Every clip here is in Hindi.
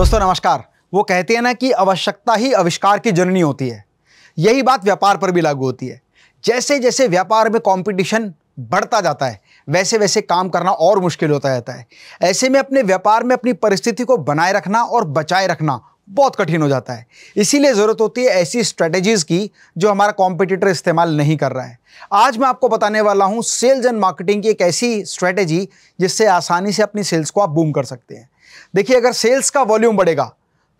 दोस्तों नमस्कार वो कहते हैं ना कि आवश्यकता ही आविष्कार की जननी होती है यही बात व्यापार पर भी लागू होती है जैसे जैसे व्यापार में कंपटीशन बढ़ता जाता है वैसे वैसे काम करना और मुश्किल होता जाता है ऐसे में अपने व्यापार में अपनी परिस्थिति को बनाए रखना और बचाए रखना बहुत कठिन हो जाता है इसीलिए ज़रूरत होती है ऐसी स्ट्रेटेजीज की जो हमारा कॉम्पिटिटर इस्तेमाल नहीं कर रहा है आज मैं आपको बताने वाला हूँ सेल्स एंड मार्केटिंग की एक ऐसी स्ट्रेटेजी जिससे आसानी से अपनी सेल्स को आप बूम कर सकते हैं देखिए अगर सेल्स का वॉल्यूम बढ़ेगा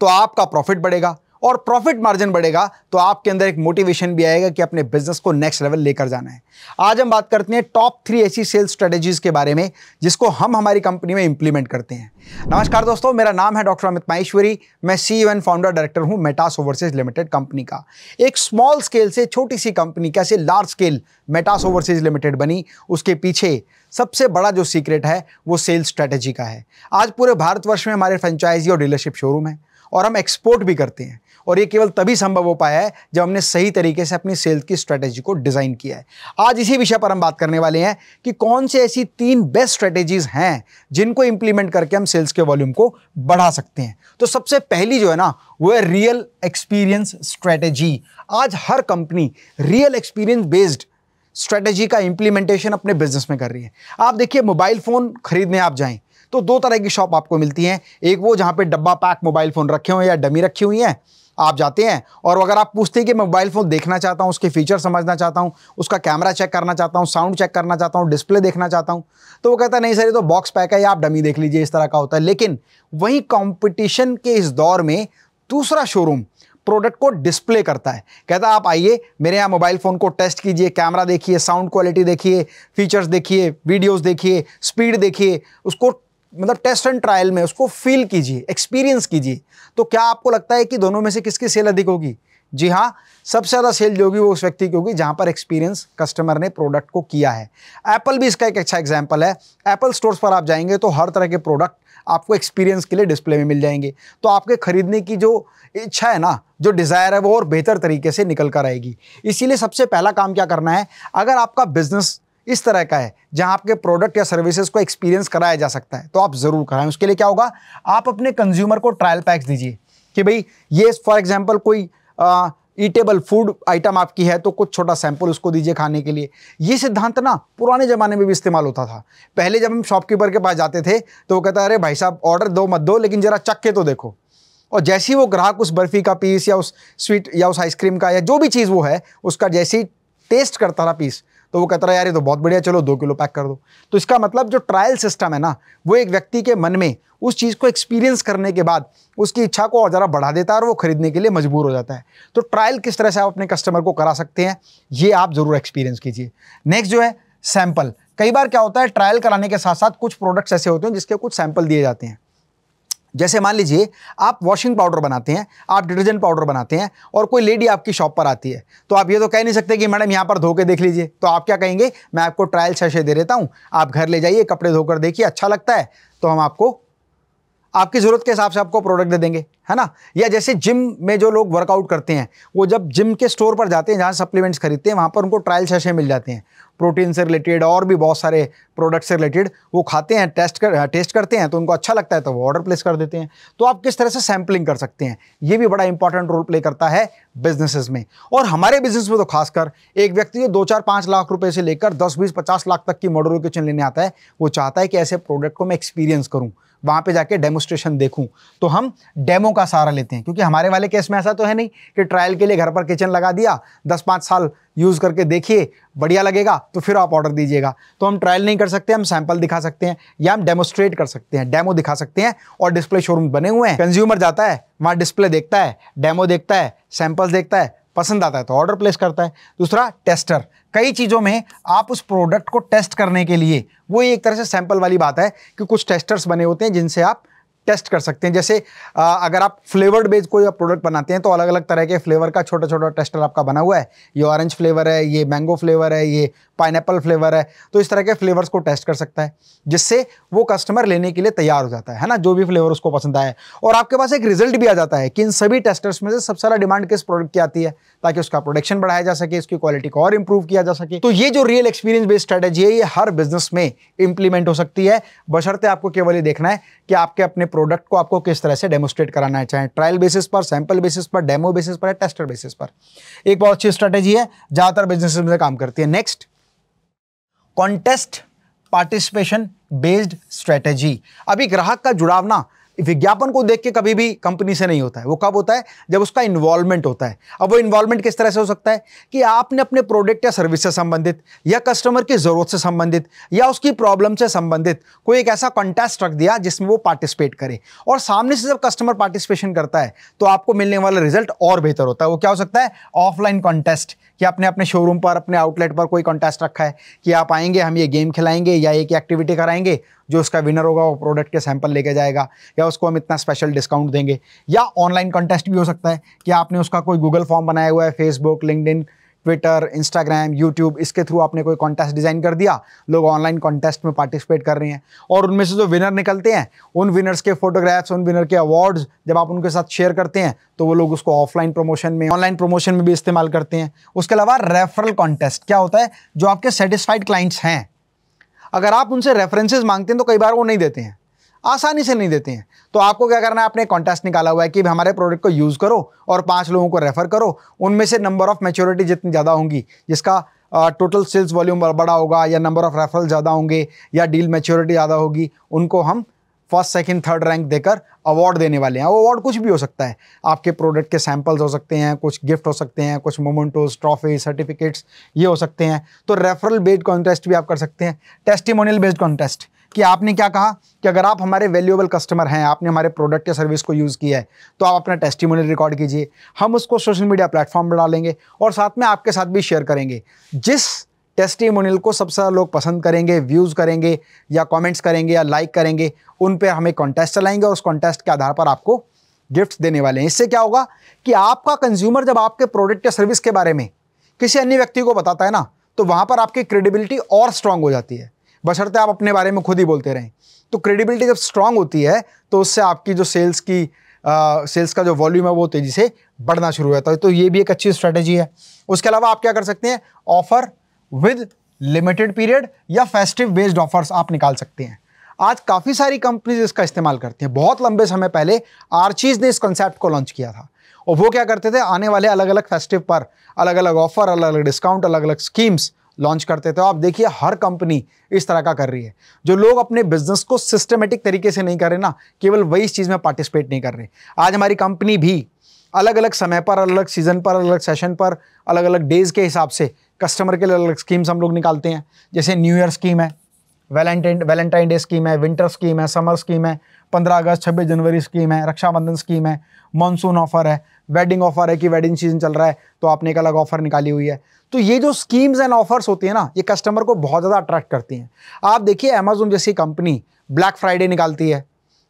तो आपका प्रॉफिट बढ़ेगा और प्रॉफिट मार्जिन बढ़ेगा तो आपके अंदर एक मोटिवेशन भी आएगा कि अपने बिजनेस को नेक्स्ट लेवल लेकर जाना है आज हम बात करते हैं टॉप थ्री ऐसी सेल्स स्ट्रेटेजीज के बारे में जिसको हम हमारी कंपनी में इंप्लीमेंट करते हैं नमस्कार दोस्तों मेरा नाम है डॉक्टर अमित माहेश्वरी मैं सी एंड फाउंडर डायरेक्टर हूँ मेटास ओवरसीज लिमिटेड कंपनी का एक स्मॉल स्केल से छोटी सी कंपनी कैसे large scale Metas Overseas Limited बनी उसके पीछे सबसे बड़ा जो सीक्रेट है वो सेल्स स्ट्रेटेजी का है आज पूरे भारतवर्ष में हमारे फ्रेंचाइजी और डीलरशिप शोरूम है और हम एक्सपोर्ट भी करते हैं और ये केवल तभी संभव हो पाया है जब हमने सही तरीके से अपनी सेल्स की स्ट्रैटेजी को डिज़ाइन किया है आज इसी विषय पर हम बात करने वाले हैं कि कौन सी ऐसी तीन बेस्ट स्ट्रैटेजीज़ हैं जिनको इंप्लीमेंट करके हम सेल्स के वॉल्यूम को बढ़ा सकते हैं तो सबसे पहली जो है ना वो है रियल एक्सपीरियंस स्ट्रैटेजी आज हर company real experience based strategy का इंप्लीमेंटेशन अपने बिजनेस में कर रही है आप देखिए मोबाइल फ़ोन खरीदने आप जाएँ तो दो तरह की शॉप आपको मिलती हैं एक वो जहाँ पे डब्बा पैक मोबाइल फ़ोन रखे हुए हैं या डमी रखी हुई हैं आप जाते हैं और अगर आप पूछते हैं कि मैं मोबाइल फ़ोन देखना चाहता हूँ उसके फीचर समझना चाहता हूँ उसका कैमरा चेक करना चाहता हूँ साउंड चेक करना चाहता हूँ डिस्प्ले देखना चाहता हूँ तो वो कहता है नहीं सर ये तो बॉक्स पैक है या आप डमी देख लीजिए इस तरह का होता है लेकिन वहीं कॉम्पिटिशन के इस दौर में दूसरा शोरूम प्रोडक्ट को डिस्प्ले करता है कहता आप आइए मेरे यहाँ मोबाइल फ़ोन को टेस्ट कीजिए कैमरा देखिए साउंड क्वालिटी देखिए फीचर्स देखिए वीडियोस देखिए स्पीड देखिए उसको मतलब टेस्ट एंड ट्रायल में उसको फील कीजिए एक्सपीरियंस कीजिए तो क्या आपको लगता है कि दोनों में से किसकी सेल अधिक होगी जी हाँ सबसे ज़्यादा सेल जो होगी वो उस व्यक्ति की होगी जहाँ पर एक्सपीरियंस कस्टमर ने प्रोडक्ट को किया है एप्पल भी इसका एक अच्छा एग्जाम्पल है एप्पल स्टोर्स पर आप जाएंगे तो हर तरह के प्रोडक्ट आपको एक्सपीरियंस के लिए डिस्प्ले में मिल जाएंगे तो आपके खरीदने की जो इच्छा है ना जो डिज़ायर है वो और बेहतर तरीके से निकल कर आएगी इसीलिए सबसे पहला काम क्या करना है अगर आपका बिज़नेस इस तरह का है जहां आपके प्रोडक्ट या सर्विसेज को एक्सपीरियंस कराया जा सकता है तो आप ज़रूर कराएं उसके लिए क्या होगा आप अपने कंज्यूमर को ट्रायल पैक्स दीजिए कि भाई ये फॉर एग्जाम्पल कोई ईटेबल फूड आइटम आपकी है तो कुछ छोटा सैंपल उसको दीजिए खाने के लिए ये सिद्धांत ना पुराने ज़माने में भी इस्तेमाल होता था पहले जब हम शॉपकीपर के पास जाते थे तो वो कहता अरे भाई साहब ऑर्डर दो मत दो लेकिन ज़रा चख के तो देखो और जैसे ही वो ग्राहक उस बर्फ़ी का पीस या उस स्वीट या उस आइसक्रीम का या जो भी चीज़ वो है उसका जैसे ही टेस्ट करता था पीस तो वो कहता रहा यार ये तो बहुत बढ़िया चलो दो किलो पैक कर दो तो इसका मतलब जो ट्रायल सिस्टम है ना वो एक व्यक्ति के मन में उस चीज़ को एक्सपीरियंस करने के बाद उसकी इच्छा को और ज़रा बढ़ा देता है और वो खरीदने के लिए मजबूर हो जाता है तो ट्रायल किस तरह से आप अपने कस्टमर को करा सकते हैं ये आप ज़रूर एक्सपीरियंस कीजिए नेक्स्ट जो है सैंपल कई बार क्या होता है ट्रायल कराने के साथ साथ कुछ प्रोडक्ट्स ऐसे होते हैं जिसके कुछ सैंपल दिए जाते हैं जैसे मान लीजिए आप वॉशिंग पाउडर बनाते हैं आप डिटर्जेंट पाउडर बनाते हैं और कोई लेडी आपकी शॉप पर आती है तो आप ये तो कह नहीं सकते कि मैडम यहाँ पर धो के देख लीजिए तो आप क्या कहेंगे मैं आपको ट्रायल सेशे दे देता हूँ आप घर ले जाइए कपड़े धोकर देखिए अच्छा लगता है तो हम आपको आपकी ज़रूरत के हिसाब से आपको प्रोडक्ट दे देंगे है ना या जैसे जिम में जो लोग वर्कआउट करते हैं वो जब जिम के स्टोर पर जाते हैं जहाँ सप्लीमेंट्स खरीदते हैं वहाँ पर उनको ट्रायल सेशन मिल जाते हैं प्रोटीन से रिलेटेड और भी बहुत सारे प्रोडक्ट से रिलेटेड वो खाते हैं टेस्ट कर टेस्ट करते हैं तो उनको अच्छा लगता है तो वो ऑर्डर प्लेस कर देते हैं तो आप किस तरह से सैम्पलिंग कर सकते हैं ये भी बड़ा इंपॉर्टेंट रोल प्ले करता है बिजनेसेस में और हमारे बिजनेस में तो खासकर एक व्यक्ति जो दो चार पाँच लाख रुपये से लेकर दस बीस पचास लाख तक की मॉडल किचन लेने आता है वो चाहता है कि ऐसे प्रोडक्ट को मैं एक्सपीरियंस करूँ वहाँ पर जाके डेमोस्ट्रेशन देखूँ तो हम डेमो का सहारा लेते हैं क्योंकि हमारे वाले केस में ऐसा तो है नहीं कि ट्रायल के लिए घर पर किचन लगा दिया दस पाँच साल यूज़ करके देखिए बढ़िया लगेगा तो फिर आप ऑर्डर दीजिएगा तो हम ट्रायल नहीं कर सकते हम सैंपल दिखा सकते हैं या हम डेमोस्ट्रेट कर सकते हैं डेमो दिखा सकते हैं और डिस्प्ले शोरूम बने हुए हैं कंज्यूमर जाता है वहाँ डिस्प्ले देखता है डेमो देखता है सैंपल्स देखता है पसंद आता है तो ऑर्डर प्लेस करता है दूसरा टेस्टर कई चीज़ों में आप उस प्रोडक्ट को टेस्ट करने के लिए वो एक तरह से सैंपल वाली बात है कि कुछ टेस्टर्स बने होते हैं जिनसे आप टेस्ट कर सकते हैं जैसे आ, अगर आप फ्लेवर्ड बेस्ड कोई प्रोडक्ट बनाते हैं तो अलग अलग तरह के फ्लेवर का छोटा छोटा टेस्टर आपका बना हुआ है ये ऑरेंज फ्लेवर है ये मैंगो फ्लेवर है ये पाइनएप्पल फ्लेवर है तो इस तरह के फ्लेवर्स को टेस्ट कर सकता है जिससे वो कस्टमर लेने के लिए तैयार हो जाता है, है ना जो भी फ्लेवर उसको पसंद आए और आपके पास एक रिजल्ट भी आ जाता है कि इन सभी टेस्टर्स में से सबसे ज़्यादा डिमांड किस प्रोडक्ट की आती है ताकि उसका प्रोडक्शन बढ़ाया जा सके उसकी क्वालिटी को और इम्प्रूव किया जा सके तो ये जो रियल एक्सपीरियंस बेस्ड स्ट्रेटेजी है ये हर बिजनेस में इंप्लीमेंट हो सकती है बशर्ते आपको केवल ये देखना है कि आपके अपने प्रोडक्ट को आपको किस तरह से डेमोस्ट्रेट कराना है चाहे ट्रायल बेसिस पर सैंपल बेसिस पर डेमो बेसिस पर या टेस्टर बेसिस पर एक बहुत अच्छी स्ट्रेटेजी है ज़्यादातर बिजनेस में काम करती है next contest participation based strategy अभी ग्राहक का जुड़ाव ना विज्ञापन को देख के कभी भी कंपनी से नहीं होता है वो कब होता है जब उसका इन्वॉल्वमेंट होता है अब वो इन्वॉल्वमेंट किस तरह से हो सकता है कि आपने अपने प्रोडक्ट या सर्विस से संबंधित या कस्टमर की ज़रूरत से संबंधित या उसकी प्रॉब्लम से संबंधित कोई एक ऐसा कॉन्टेस्ट रख दिया जिसमें वो पार्टिसिपेट करे और सामने से जब कस्टमर पार्टिसिपेशन करता है तो आपको मिलने वाला रिजल्ट और बेहतर होता है वो क्या हो सकता है ऑफलाइन कॉन्टेस्ट कि आपने अपने शोरूम पर अपने आउटलेट पर कोई कॉन्टेस्ट रखा है कि आप आएंगे हम ये गेम खिलाएंगे या एक एक्टिविटी कराएंगे जो उसका विनर होगा वो प्रोडक्ट के सैंपल लेके जाएगा या उसको हम इतना स्पेशल डिस्काउंट देंगे या ऑनलाइन कॉन्टेस्ट भी हो सकता है कि आपने उसका कोई गूगल फॉर्म बनाया हुआ है Facebook LinkedIn Twitter Instagram YouTube इसके थ्रू आपने कोई कॉन्टेस्ट डिज़ाइन कर दिया लोग ऑनलाइन कॉन्टेस्ट में पार्टिसिपेट कर रहे हैं और उनमें से जो विनर निकलते हैं उन विनर्स के फोटोग्राफ्स उन विनर के अवार्ड्स जब आप उनके साथ शेयर करते हैं तो वो लोग उसको ऑफलाइन प्रमोशन में ऑनलाइन प्रमोशन में भी इस्तेमाल करते हैं उसके अलावा रेफरल कॉन्टेस्ट क्या होता है जो आपके सेटिस्फाइड क्लाइंट्स हैं अगर आप उनसे रेफरेंसेज मांगते हैं तो कई बार वो नहीं देते हैं आसानी से नहीं देते हैं तो आपको क्या करना है आपने कॉन्टेस्ट निकाला हुआ है कि हमारे प्रोडक्ट को यूज़ करो और पाँच लोगों को रेफ़र करो उनमें से नंबर ऑफ़ मेच्योरिटी जितनी ज़्यादा होंगी जिसका टोटल सेल्स वॉल्यूम बड़ा होगा या नंबर ऑफ़ रेफरल ज़्यादा होंगे या डील मेच्योरिटी ज़्यादा होगी उनको हम फर्स्ट सेकंड थर्ड रैंक देकर अवार्ड देने वाले हैं वो अवार्ड कुछ भी हो सकता है आपके प्रोडक्ट के सैम्पल्स हो सकते हैं कुछ गिफ्ट हो सकते हैं कुछ मोमेंटोज ट्रॉफी सर्टिफिकेट्स ये हो सकते हैं तो रेफरल बेस्ड कॉन्टेस्ट भी आप कर सकते हैं टेस्टिमोनियल बेस्ड कॉन्टेस्ट कि आपने क्या कहा कि अगर आप हमारे वैल्यूएबल कस्टमर हैं आपने हमारे प्रोडक्ट या सर्विस को यूज़ किया है तो आप अपना टेस्टिमोनियल रिकॉर्ड कीजिए हम उसको सोशल मीडिया प्लेटफॉर्म पर डालेंगे और साथ में आपके साथ भी शेयर करेंगे जिस टेस्टीमोनियल को सबसे ज़्यादा लोग पसंद करेंगे व्यूज़ करेंगे या कमेंट्स करेंगे या लाइक करेंगे उन पे हमें कॉन्टेस्ट चलाएंगे और उस कॉन्टेस्ट के आधार पर आपको गिफ्ट्स देने वाले हैं इससे क्या होगा कि आपका कंज्यूमर जब आपके प्रोडक्ट या सर्विस के बारे में किसी अन्य व्यक्ति को बताता है ना तो वहाँ पर आपकी क्रेडिबिलिटी और स्ट्रांग हो जाती है बशर्ते आप अपने बारे में खुद ही बोलते रहें तो क्रेडिबिलिटी जब स्ट्रांग होती है तो उससे आपकी जो सेल्स की आ, सेल्स का जो वॉल्यूम है वो तेज़ी से बढ़ना शुरू हो जाता है तो ये भी एक अच्छी स्ट्रैटेजी है उसके अलावा आप क्या कर सकते हैं ऑफ़र विद लिमिटेड पीरियड या फेस्टिव बेस्ड ऑफर्स आप निकाल सकते हैं आज काफ़ी सारी कंपनीज इसका इस्तेमाल करती हैं बहुत लंबे समय पहले आर्चीज़ ने इस कंसेप्ट को लॉन्च किया था और वो क्या करते थे आने वाले अलग अलग फेस्टिव पर अलग अलग ऑफर अलग अलग डिस्काउंट अलग अलग स्कीम्स लॉन्च करते थे आप देखिए हर कंपनी इस तरह का कर रही है जो लोग अपने बिजनेस को सिस्टमेटिक तरीके से नहीं कर रहे ना केवल वही इस चीज़ में पार्टिसिपेट नहीं कर रहे आज हमारी कंपनी भी अलग अलग समय पर अलग अलग सीज़न पर अलग अलग सेशन पर अलग अलग डेज़ के हिसाब से कस्टमर के लिए अलग स्कीम्स हम लोग निकालते हैं जैसे न्यू ईयर स्कीम है वैलेंटाइन वैलेंटाइन डे स्कीम है विंटर स्कीम है समर स्कीम है पंद्रह अगस्त छब्बीस जनवरी स्कीम है रक्षाबंधन स्कीम है मानसून ऑफर है वेडिंग ऑफर है कि वेडिंग सीजन चल रहा है तो आपने एक अलग ऑफर निकाली हुई है तो ये जो स्कीम्स एंड ऑफर्स होती हैं ना ये कस्टमर को बहुत ज़्यादा अट्रैक्ट करती हैं आप देखिए अमेजोन जैसी कंपनी ब्लैक फ्राइडे निकालती है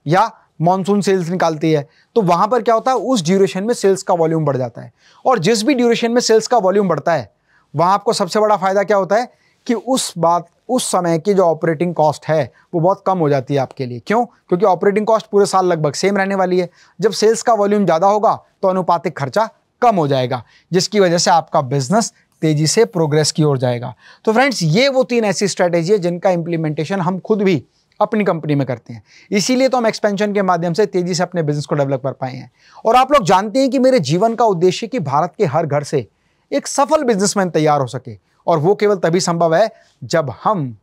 या मानसून सेल्स निकालती है तो वहाँ पर क्या होता है उस ड्यूरेशन में सेल्स का वॉल्यूम बढ़ जाता है और जिस भी ड्यूरेशन में सेल्स का वॉल्यूम बढ़ता है वहाँ आपको सबसे बड़ा फ़ायदा क्या होता है कि उस बात उस समय की जो ऑपरेटिंग कॉस्ट है वो बहुत कम हो जाती है आपके लिए क्यों क्योंकि ऑपरेटिंग कॉस्ट पूरे साल लगभग सेम रहने वाली है जब सेल्स का वॉल्यूम ज़्यादा होगा तो अनुपातिक खर्चा कम हो जाएगा जिसकी वजह से आपका बिजनेस तेजी से प्रोग्रेस की ओर जाएगा तो फ्रेंड्स ये वो तीन ऐसी स्ट्रैटेजी है जिनका इंप्लीमेंटेशन हम खुद भी अपनी कंपनी में करते हैं इसीलिए तो हम एक्सपेंशन के माध्यम से तेजी से अपने बिजनेस को डेवलप कर पाए हैं और आप लोग जानते हैं कि मेरे जीवन का उद्देश्य कि भारत के हर घर से एक सफल बिजनेसमैन तैयार हो सके और वो केवल तभी संभव है जब हम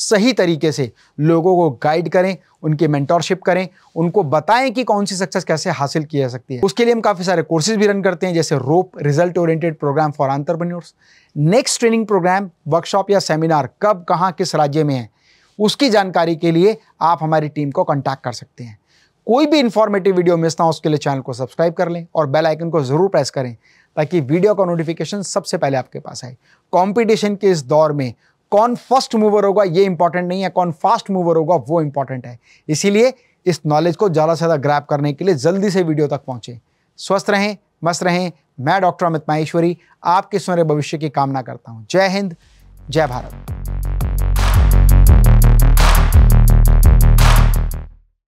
सही तरीके से लोगों को गाइड करें उनकी मेंटोरशिप करें उनको बताएं कि कौन सी सक्सेस कैसे हासिल की जा सकती है उसके लिए हम काफ़ी सारे कोर्सेज भी रन करते हैं जैसे ROPE result oriented program for entrepreneurs next training program workshop या सेमिनार कब कहाँ किस राज्य में है उसकी जानकारी के लिए आप हमारी टीम को कॉन्टैक्ट कर सकते हैं कोई भी इंफॉर्मेटिव वीडियो मिस ना हो उसके लिए चैनल को सब्सक्राइब कर लें और बेल आइकन को ज़रूर प्रेस करें ताकि वीडियो का नोटिफिकेशन सबसे पहले आपके पास आए कंपटीशन के इस दौर में कौन फर्स्ट मूवर होगा ये इंपॉर्टेंट नहीं है कौन फास्ट मूवर होगा वो इंपॉर्टेंट है इसीलिए इस नॉलेज को ज़्यादा से ज़्यादा ग्रैप करने के लिए जल्दी से वीडियो तक पहुँचें स्वस्थ रहें मस्त रहें मैं डॉक्टर अमित माहेश्वरी आपके स्वर्य भविष्य की कामना करता हूँ जय हिंद जय भारत